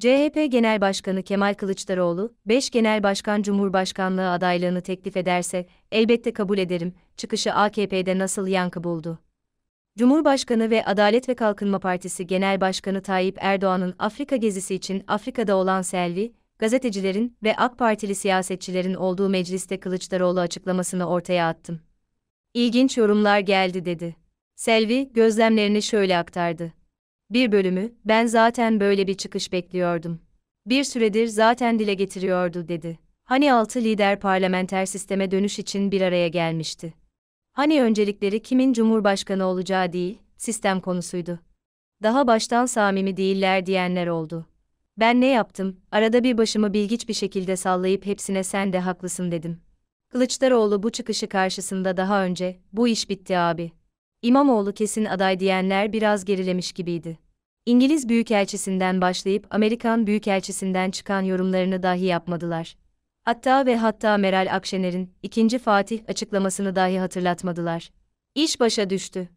CHP Genel Başkanı Kemal Kılıçdaroğlu, 5 Genel Başkan Cumhurbaşkanlığı adaylığını teklif ederse, elbette kabul ederim, çıkışı AKP'de nasıl yankı buldu? Cumhurbaşkanı ve Adalet ve Kalkınma Partisi Genel Başkanı Tayyip Erdoğan'ın Afrika gezisi için Afrika'da olan Selvi, gazetecilerin ve AK Partili siyasetçilerin olduğu mecliste Kılıçdaroğlu açıklamasını ortaya attım. İlginç yorumlar geldi dedi. Selvi, gözlemlerini şöyle aktardı. Bir bölümü, ben zaten böyle bir çıkış bekliyordum. Bir süredir zaten dile getiriyordu dedi. Hani altı lider parlamenter sisteme dönüş için bir araya gelmişti. Hani öncelikleri kimin cumhurbaşkanı olacağı değil, sistem konusuydu. Daha baştan samimi değiller diyenler oldu. Ben ne yaptım, arada bir başımı bilgiç bir şekilde sallayıp hepsine sen de haklısın dedim. Kılıçdaroğlu bu çıkışı karşısında daha önce, bu iş bitti abi, İmamoğlu kesin aday diyenler biraz gerilemiş gibiydi. İngiliz Büyükelçisinden başlayıp Amerikan Büyükelçisinden çıkan yorumlarını dahi yapmadılar. Hatta ve hatta Meral Akşener'in ikinci Fatih açıklamasını dahi hatırlatmadılar. İş başa düştü.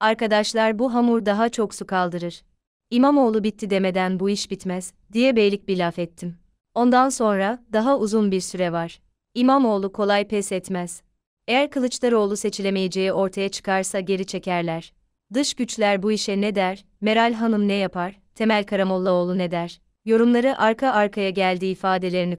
Arkadaşlar bu hamur daha çok su kaldırır. İmamoğlu bitti demeden bu iş bitmez diye beylik bir laf ettim. Ondan sonra daha uzun bir süre var. İmamoğlu kolay pes etmez. Eğer Kılıçdaroğlu seçilemeyeceği ortaya çıkarsa geri çekerler. Dış güçler bu işe ne der? Meral Hanım ne yapar? Temel Karamollaoğlu ne der? Yorumları arka arkaya geldi ifadelerini